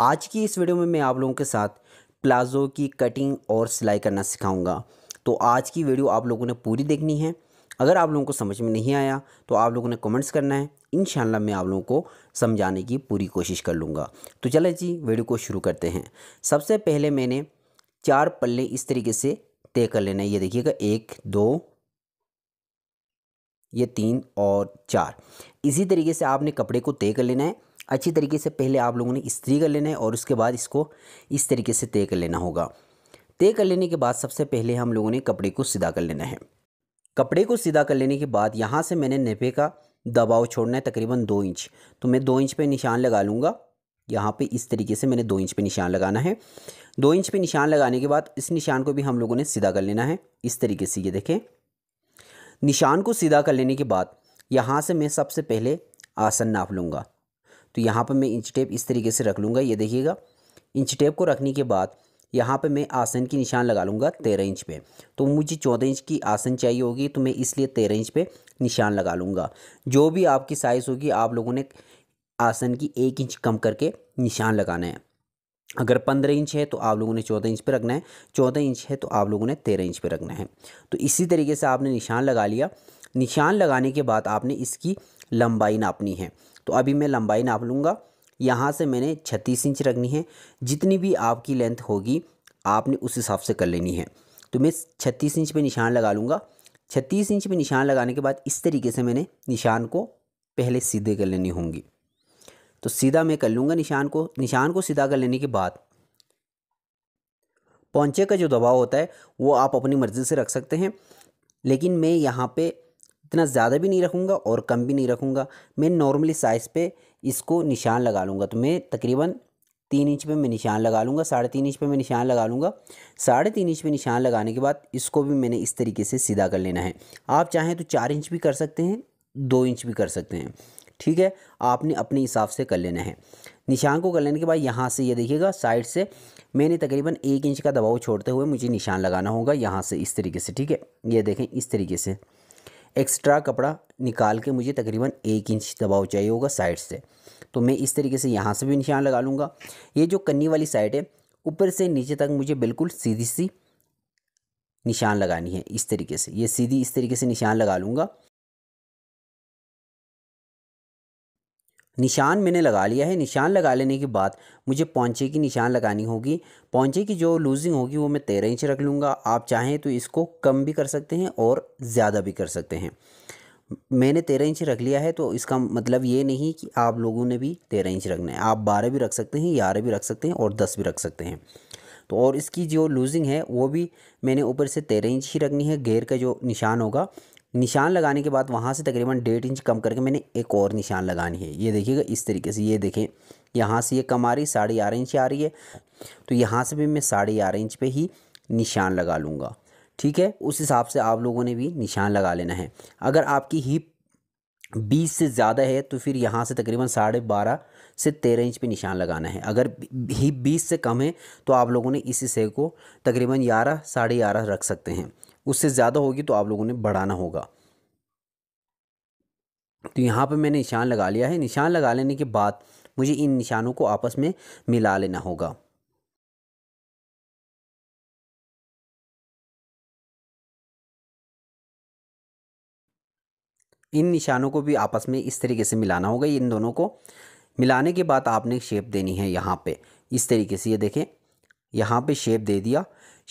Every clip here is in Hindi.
आज की इस वीडियो में मैं आप लोगों के साथ प्लाज़ो की कटिंग और सिलाई करना सिखाऊंगा तो आज की वीडियो आप लोगों ने पूरी देखनी है अगर आप लोगों को समझ में नहीं आया तो आप लोगों ने कमेंट्स करना है इन मैं आप लोगों को समझाने की पूरी कोशिश कर लूँगा तो चले जी वीडियो को शुरू करते हैं सबसे पहले मैंने चार पल्ले इस तरीके से तय कर लेना है ये देखिएगा एक दो ये तीन और चार इसी तरीके से आपने कपड़े को तय कर लेना है अच्छी तरीके से पहले आप लोगों ने इस्त्री कर लेना है और उसके बाद इसको इस तरीके से तय कर लेना होगा तय कर लेने के बाद सबसे पहले हम लोगों ने कपड़े को सीधा कर लेना है कपड़े को सीधा कर लेने के बाद यहाँ से मैंने नेपे का दबाव छोड़ना है तकरीबन दो इंच तो मैं दो इंच पे निशान लगा लूँगा यहाँ पे इस तरीके से मैंने दो इंच पे निशान लगाना है दो इंच पे निशान लगाने के बाद इस निशान को भी हम लोगों ने सीधा कर लेना है इस तरीके से ये देखें निशान को सीधा कर लेने के बाद यहाँ से मैं सबसे पहले आसन नाप लूँगा तो यहाँ पर मैं इंच टेप इस तरीके से रख लूँगा ये देखिएगा इंच टेप को रखने के बाद यहाँ पे मैं आसन की निशान लगा लूँगा तेरह इंच पे तो मुझे चौदह इंच की आसन चाहिए होगी तो मैं इसलिए तेरह इंच पे निशान लगा लूँगा जो भी आपकी साइज़ होगी आप लोगों ने आसन की एक इंच कम करके निशान लगाना है अगर पंद्रह इंच है तो आप लोगों ने चौदह इंच पे रखना है चौदह इंच है तो आप लोगों ने तेरह इंच पर रखना है तो इसी तरीके से आपने निशान लगा लिया निशान लगाने के बाद आपने इसकी लंबाई नापनी है तो अभी मैं लंबाई नाप लूँगा यहाँ से मैंने छत्तीस इंच रखनी है जितनी भी आपकी लेंथ होगी आपने उस हिसाब से कर लेनी है तो मैं छत्तीस इंच पर निशान लगा लूँगा छत्तीस इंच पर निशान लगाने के बाद इस तरीके से मैंने निशान को पहले सीधे कर लेनी होंगी तो सीधा मैं कर लूँगा निशान को निशान को सीधा कर लेने के बाद पौंचे का जो दबाव होता है वो आप अपनी मर्ज़ी से रख सकते हैं लेकिन मैं यहाँ पे इतना ज़्यादा भी नहीं रखूँगा और कम भी नहीं रखूँगा मैं नॉर्मली साइज़ पे इसको निशान लगा लूँगा तो मैं तकरीबन तीन इंच पे मैं निशान लगा लूँगा साढ़े तीन इंच पे मैं निशान लगा लूँगा साढ़े तीन इंच पे निशान लगाने के बाद इसको भी मैंने इस तरीके से सीधा कर लेना है आप चाहें तो चार इंच भी कर सकते हैं दो इंच भी कर सकते हैं ठीक है आपने अपने हिसाब से कर लेना है निशान को कर लेने के बाद यहाँ से ये यह देखिएगा साइड से मैंने तकरीबन एक इंच का दबाव छोड़ते हुए मुझे निशान लगाना होगा यहाँ से इस तरीके से ठीक है ये देखें इस तरीके से एक्स्ट्रा कपड़ा निकाल के मुझे तकरीबन एक इंच दबाव चाहिए होगा साइड से तो मैं इस तरीके से यहाँ से भी निशान लगा लूँगा ये जो कन्नी वाली साइड है ऊपर से नीचे तक मुझे बिल्कुल सीधी सी निशान लगानी है इस तरीके से ये सीधी इस तरीके से निशान लगा लूँगा निशान मैंने लगा लिया है निशान लगा लेने के बाद मुझे पौंचे की निशान लगानी होगी पौंचे की जो लूजिंग होगी वो मैं तेरह इंच रख लूँगा आप चाहें तो इसको कम भी कर सकते हैं और ज़्यादा भी कर सकते हैं मैंने तेरह इंच रख लिया है तो इसका मतलब ये नहीं कि आप लोगों ने भी तेरह इंच रखना है आप बारह भी रख सकते हैं ग्यारह भी रख सकते हैं और दस भी रख सकते हैं तो और इसकी जो लूजिंग है वो भी मैंने ऊपर से तेरह इंच ही रखनी है गेयर का जो निशान होगा निशान लगाने के बाद वहाँ से तकरीबन डेढ़ इंच कम करके मैंने एक और निशान लगानी है ये देखिएगा इस तरीके से ये देखें यहाँ से ये कम आ रही साढ़े ग्यारह इंच आ रही है तो यहाँ से भी मैं साढ़े ग्यारह इंच पे ही निशान लगा लूँगा ठीक है उस हिसाब से आप लोगों ने भी निशान लगा लेना है अगर आपकी हीप बीस से ज़्यादा है तो फिर यहाँ से तकरीबन साढ़े बारह से तेरह इंच पे निशान लगाना है अगर हीप बीस से कम है तो आप लोगों ने इस हिस्से को तकरीबन ग्यारह साढ़े ग्यारह रख सकते हैं उससे ज़्यादा होगी तो आप लोगों ने बढ़ाना होगा तो यहाँ पर मैंने निशान लगा लिया है निशान लगा लेने के बाद मुझे इन निशानों को आपस में मिला लेना होगा इन निशानों को भी आपस में इस तरीके से मिलाना होगा इन दोनों को मिलाने के बाद आपने शेप देनी है यहाँ पे इस तरीके से ये देखें यहाँ पे शेप दे दिया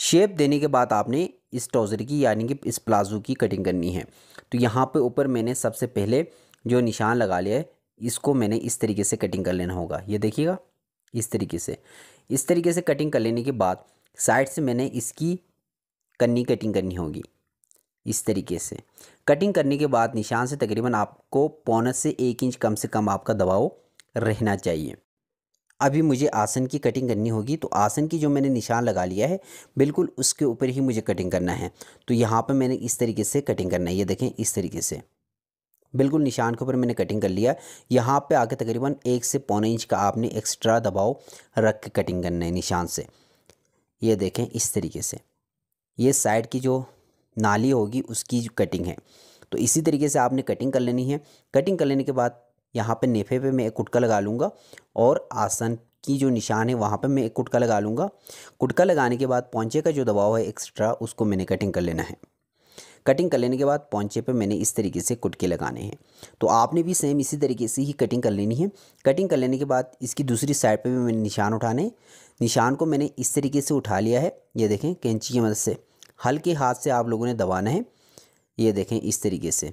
शेप देने के बाद आपने इस ट्राउज़र की यानी कि इस प्लाजो की कटिंग करनी है तो यहाँ पे ऊपर मैंने सबसे पहले जो निशान लगा लिया है इसको मैंने इस तरीके से कटिंग कर लेना होगा ये देखिएगा इस तरीके से इस तरीके से कटिंग कर लेने के बाद साइड से मैंने इसकी कन्नी कटिंग करनी होगी इस तरीके से कटिंग करने के बाद निशान से तकरीबन आपको पौने से एक इंच कम से कम आपका दबाव रहना चाहिए अभी मुझे आसन की कटिंग करनी होगी तो आसन की जो मैंने निशान लगा लिया है बिल्कुल उसके ऊपर ही मुझे कटिंग करना है तो यहाँ पर मैंने इस तरीके से कटिंग करना है ये देखें इस तरीके से बिल्कुल निशान के ऊपर मैंने कटिंग कर लिया यहाँ पे आके तकरीबन एक से पौने इंच का आपने एक्स्ट्रा दबाव रख के कटिंग करना है निशान से ये देखें इस तरीके से ये साइड की जो नाली होगी उसकी जो कटिंग है तो इसी तरीके से आपने कटिंग कर लेनी है कटिंग कर लेने के बाद यहाँ पे नेफे पे मैं एक कुटका लगा लूँगा और आसन की जो निशान है वहाँ पे मैं एक कुटका लगा लूँगा कुटका लगाने के बाद पौंचे का जो दबाव है एक्स्ट्रा उसको मैंने कटिंग कर लेना है कटिंग कर लेने के बाद पौंचे पे मैंने इस तरीके से कुटके लगाने हैं तो आपने भी सेम इसी तरीके से ही कटिंग कर लेनी है कटिंग कर लेने के बाद इसकी दूसरी साइड पर भी मैंने निशान उठाने निशान को मैंने इस तरीके से उठा लिया है ये देखें कैंची की मदद से हल्के हाथ से आप लोगों ने दबाना है ये देखें इस तरीके से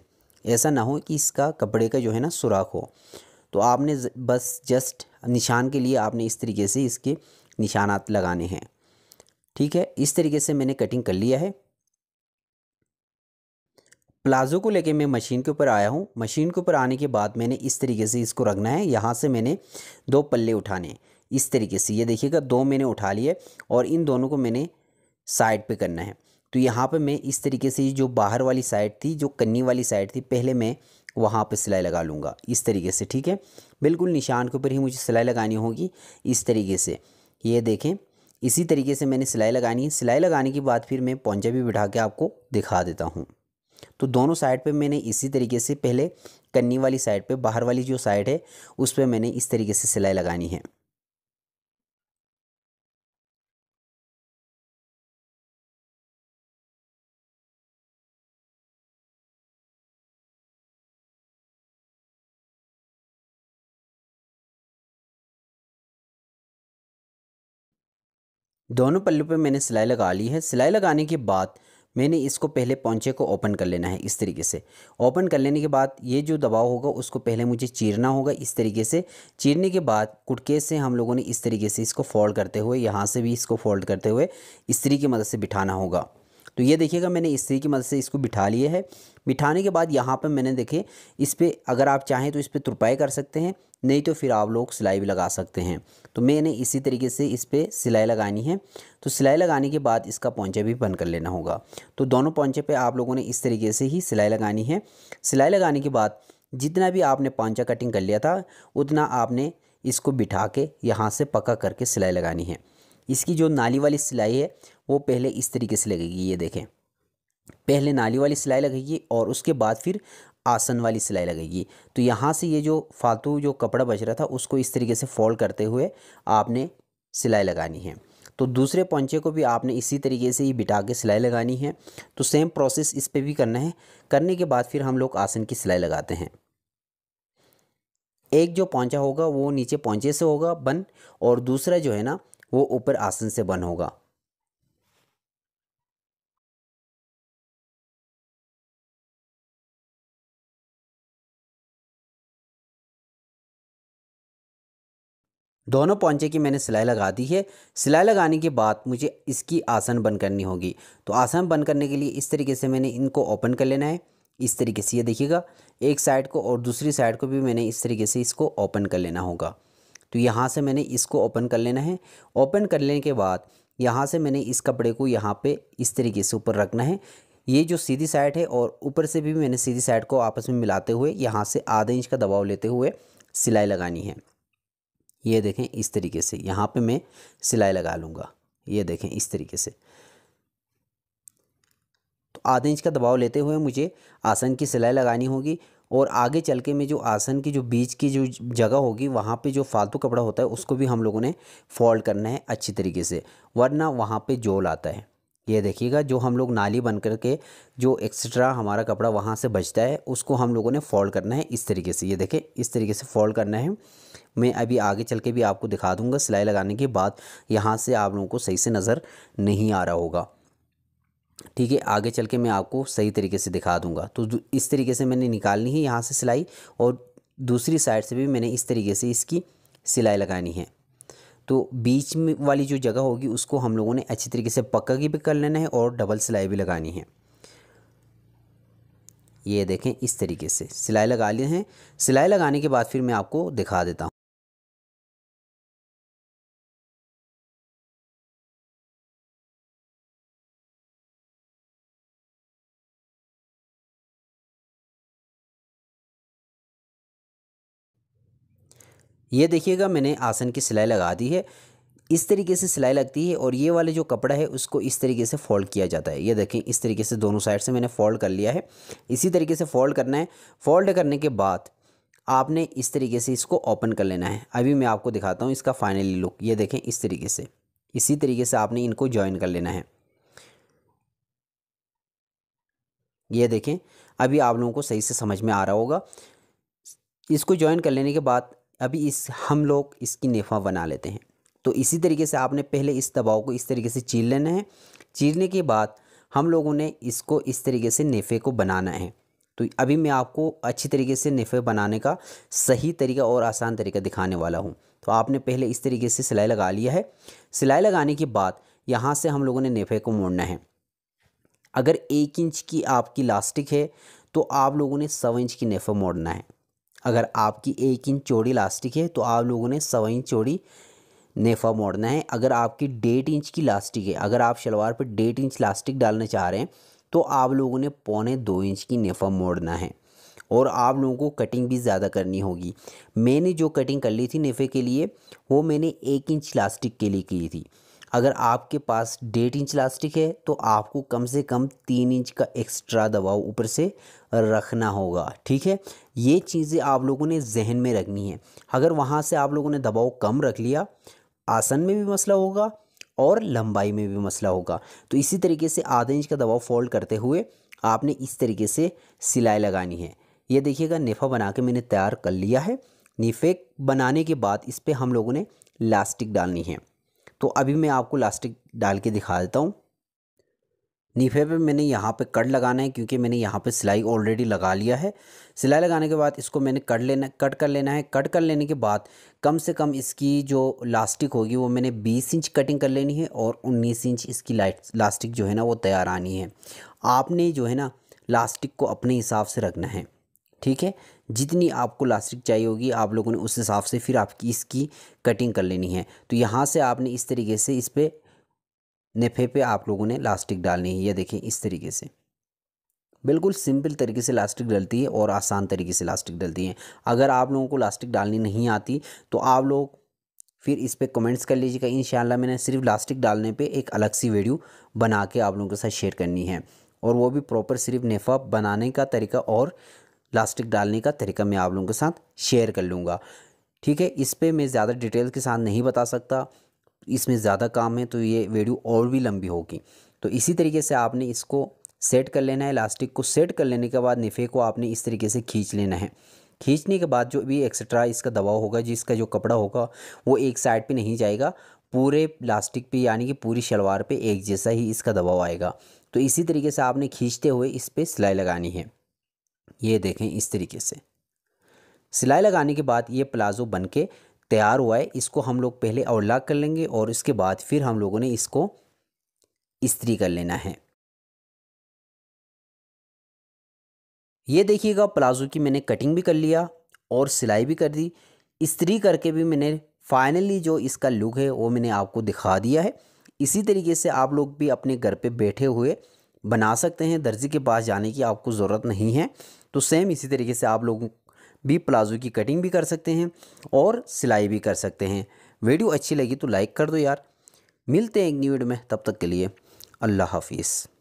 ऐसा ना हो कि इसका कपड़े का जो है ना सुराख हो तो आपने बस जस्ट निशान के लिए आपने इस तरीके से इसके निशानात लगाने हैं ठीक है इस तरीके से मैंने कटिंग कर लिया है प्लाज़ो को लेके मैं मशीन के ऊपर आया हूँ मशीन के ऊपर आने के बाद मैंने इस तरीके से इसको रखना है यहाँ से मैंने दो पल्ले उठाने इस तरीके से ये देखिएगा दो मैंने उठा लिए और इन दोनों को मैंने साइड पे करना है तो यहाँ पे मैं इस तरीके से जो बाहर वाली साइड थी जो कन्नी वाली साइड थी पहले मैं वहाँ पे सिलाई लगा लूँगा इस तरीके से ठीक है बिल्कुल निशान के ऊपर ही मुझे सिलाई लगानी होगी इस तरीके से ये देखें इसी तरीके से मैंने सिलाई लगानी है सिलाई लगाने के बाद फिर मैं पौंजा भी बिठा के आपको दिखा देता हूँ तो दोनों साइड पे मैंने इसी तरीके से पहले कन्नी वाली साइड पे बाहर वाली जो साइड है उस पर मैंने इस तरीके से सिलाई लगानी है दोनों पल्लू पे मैंने सिलाई लगा ली है सिलाई लगाने के बाद मैंने इसको पहले पौंचे को ओपन कर लेना है इस तरीके से ओपन कर लेने के बाद ये जो दबाव होगा उसको पहले मुझे चीरना होगा इस तरीके से चीरने के बाद कुटके से हम लोगों ने इस तरीके से इसको फोल्ड करते हुए यहाँ से भी इसको फोल्ड करते हुए इस्त्री की मदद से बिठाना होगा तो ये देखिएगा मैंने इस्त्री की मदद से इसको बिठा लिया है बिठाने के बाद यहाँ पर मैंने देखे इस पर अगर आप चाहें तो इस पर तुरपाई कर सकते हैं नहीं तो फिर आप लोग सिलाई भी लगा सकते हैं तो मैंने इसी तरीके से इस पर सिलाई लगानी है तो सिलाई लगाने के बाद इसका पौंचे भी बंद कर लेना होगा तो दोनों पौंचे पे आप लोगों ने इस तरीके से ही सिलाई लगानी है सिलाई लगाने के बाद जितना भी आपने पौचा कटिंग कर लिया था उतना आपने इसको बिठा के यहाँ से पक्का करके सिलाई लगानी है इसकी जो नाली वाली सिलाई है वो पहले इस तरीके से लगेगी ये देखें पहले नाली वाली सिलाई लगेगी और उसके बाद फिर आसन वाली सिलाई लगेगी तो यहाँ से ये जो फालतू जो कपड़ा बच रहा था उसको इस तरीके से फोल्ड करते हुए आपने सिलाई लगानी है तो दूसरे पंचे को भी आपने इसी तरीके से ही बिटा के सिलाई लगानी है तो सेम प्रोसेस इस पर भी करना है करने के बाद फिर हम लोग आसन की सिलाई लगाते हैं एक जो पौंचा होगा वो नीचे पौचे से होगा बन और दूसरा जो है ना वो ऊपर आसन से बंद होगा दोनों पौंचे की मैंने सिलाई लगा दी है सिलाई लगाने के बाद मुझे इसकी आसन बंद करनी होगी तो आसन बंद करने के लिए इस तरीके से मैंने इनको ओपन कर लेना है इस तरीके से ये देखिएगा एक साइड को और दूसरी साइड को भी मैंने इस तरीके से इसको ओपन कर लेना होगा तो यहाँ से मैंने इसको ओपन कर लेना है ओपन कर लेने के बाद यहाँ से मैंने इस कपड़े को यहाँ पे इस तरीके से ऊपर रखना है ये जो सीधी साइड है और ऊपर से भी मैंने सीधी साइड को आपस में मिलाते हुए यहाँ से आधा इंच का दबाव लेते हुए सिलाई लगानी है ये देखें इस तरीके से यहाँ पे मैं सिलाई लगा लूँगा ये देखें इस तरीके से तो आधा इंच का दबाव लेते हुए मुझे आसन की सिलाई लगानी होगी और आगे चल के में जो आसन की जो बीच की जो जगह होगी वहाँ पे जो फालतू कपड़ा होता है उसको भी हम लोगों ने फोल्ड करना है अच्छी तरीके से वरना वहाँ पे जोल आता है ये देखिएगा जो हम लोग नाली बन कर के जो एक्स्ट्रा हमारा कपड़ा वहाँ से बचता है उसको हम लोगों ने फोल्ड करना है इस तरीके से ये देखें इस तरीके से फोल्ड करना है मैं अभी आगे चल के भी आपको दिखा दूँगा सिलाई लगाने के बाद यहाँ से आप लोगों को सही से नज़र नहीं आ रहा होगा ठीक है आगे चल के मैं आपको सही तरीके से दिखा दूंगा तो इस तरीके से मैंने निकालनी है यहाँ से सिलाई और दूसरी साइड से भी मैंने इस तरीके से इसकी सिलाई लगानी है तो बीच में वाली जो जगह होगी उसको हम लोगों ने अच्छी तरीके से पक्का की भी कर लेना है और डबल सिलाई भी लगानी है ये देखें इस तरीके से सिलाई लगा लिए हैं सिलाई लगाने के बाद फिर मैं आपको दिखा देता हूँ ये देखिएगा मैंने आसन की सिलाई लगा दी है इस तरीके से सिलाई लगती है और ये वाले जो कपड़ा है उसको इस तरीके से फोल्ड किया जाता है ये देखें इस तरीके से दोनों साइड से मैंने फोल्ड कर लिया है इसी तरीके से फोल्ड करना है फोल्ड करने के बाद आपने इस तरीके से इसको ओपन कर लेना है अभी मैं आपको दिखाता हूँ इसका फाइनली लुक ये देखें इस तरीके से इसी तरीके से आपने इनको ज्वाइन कर लेना है ये देखें अभी आप लोगों को सही से समझ में आ रहा होगा इसको ज्वाइन कर लेने के बाद अभी इस हम लोग इसकी नेफा बना लेते हैं तो इसी तरीके से आपने पहले इस दबाव को इस तरीके से चीर लेना है चीरने के बाद हम लोगों ने इसको इस तरीके से नेफे को बनाना है तो अभी मैं आपको अच्छी तरीके से नेफे बनाने का सही तरीका और आसान तरीका दिखाने वाला हूँ तो आपने पहले इस तरीके से सिलाई लगा लिया है सिलाई लगाने के बाद यहाँ से हम लोगों ने नेफे को मोड़ना है अगर एक इंच की आपकी लास्टिक है तो आप लोगों ने सवा इंच की नेफा मोड़ना है अगर आपकी एक इंच चौड़ी लास्टिक है तो आप लोगों ने सवा इंच चौड़ी नेफा मोड़ना है अगर आपकी डेढ़ इंच की लास्टिक है अगर आप शलवार पर डेढ़ इंच लास्टिक डालना चाह रहे हैं तो आप लोगों ने पौने दो इंच की नेफा मोड़ना है और आप लोगों को कटिंग भी ज़्यादा करनी होगी मैंने जो कटिंग कर ली थी नेफे के लिए वो मैंने एक इंच लास्टिक के लिए की थी अगर आपके पास डेढ़ इंच इलास्टिक है तो आपको कम से कम तीन इंच का एक्स्ट्रा दबाव ऊपर से रखना होगा ठीक है ये चीज़ें आप लोगों ने जहन में रखनी है अगर वहाँ से आप लोगों ने दबाव कम रख लिया आसन में भी मसला होगा और लंबाई में भी मसला होगा तो इसी तरीके से आधा इंच का दबाव फोल्ड करते हुए आपने इस तरीके से सिलाई लगानी है ये देखिएगा नेफा बना के मैंने तैयार कर लिया है नीफे बनाने के बाद इस पर हम लोगों ने लास्टिक डालनी है तो अभी मैं आपको लास्टिक डाल के दिखा देता हूँ नीफे पे मैंने यहाँ पे कट लगाना है क्योंकि मैंने यहाँ पे सिलाई ऑलरेडी लगा लिया है सिलाई लगाने के बाद इसको मैंने कट लेना कट कर लेना है कट कर लेने के बाद कम से कम इसकी जो लास्टिक होगी वो मैंने 20 इंच कटिंग कर लेनी है और 19 इंच इसकी लाइट लास्टिक जो है ना वो तैयार आनी है आपने जो है ना लास्टिक को अपने हिसाब से रखना है ठीक है जितनी आपको लास्टिक चाहिए होगी आप लोगों ने उस हिसाब से फिर आपकी इसकी कटिंग कर लेनी है तो यहाँ से आपने इस तरीके से इस पर नेफे पे आप लोगों ने लास्टिक डालनी है यह देखें इस तरीके से बिल्कुल सिंपल तरीके से लास्टिक डलती है और आसान तरीके से लास्टिक डलती है अगर आप लोगों को लास्टिक डालनी नहीं आती तो आप लोग फिर इस पर कमेंट्स कर लीजिएगा इन मैंने सिर्फ लास्टिक डालने पे एक अलग सी वीडियो बना के आप लोगों के साथ शेयर करनी है और वो भी प्रॉपर सिर्फ नेफा बनाने का तरीका और प्लास्टिक डालने का तरीका मैं आप लोगों के साथ शेयर कर लूँगा ठीक है इस पर मैं ज़्यादा डिटेल के साथ नहीं बता सकता इसमें ज़्यादा काम है तो ये वीडियो और भी लंबी होगी तो इसी तरीके से आपने इसको सेट कर लेना है इलास्टिक को सेट कर लेने के बाद निफ़े को आपने इस तरीके से खींच लेना है खींचने के बाद जो भी एक्स्ट्रा इसका दबाव होगा जिसका जो कपड़ा होगा वो एक साइड पे नहीं जाएगा पूरे प्लास्टिक पे यानी कि पूरी शलवार पे एक जैसा ही इसका दबाव आएगा तो इसी तरीके से आपने खींचते हुए इस पर सिलाई लगानी है ये देखें इस तरीके से सिलाई लगाने के बाद ये प्लाज़ो बन के तैयार हुआ है इसको हम लोग पहले अवला कर लेंगे और इसके बाद फिर हम लोगों ने इसको इस्त्री कर लेना है ये देखिएगा प्लाज़ो की मैंने कटिंग भी कर लिया और सिलाई भी कर दी इस्त्री करके भी मैंने फाइनली जो इसका लुक है वो मैंने आपको दिखा दिया है इसी तरीके से आप लोग भी अपने घर पर बैठे हुए बना सकते हैं दर्जी के पास जाने की आपको ज़रूरत नहीं है तो सेम इसी तरीके से आप लोग भी प्लाजो की कटिंग भी कर सकते हैं और सिलाई भी कर सकते हैं वीडियो अच्छी लगी तो लाइक कर दो यार मिलते हैं एक न्यू वीडियो में तब तक के लिए अल्लाह हाफिज़